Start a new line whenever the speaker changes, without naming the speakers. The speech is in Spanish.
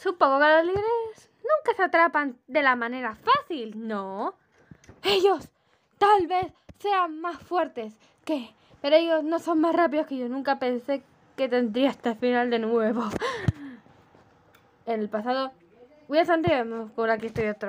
Supongo que los líderes nunca se atrapan de la manera fácil, ¿no? Ellos tal vez sean más fuertes que... Pero ellos no son más rápidos que yo. Nunca pensé que tendría este final de nuevo. En el pasado... Voy a sentirme por aquí estoy otra vez.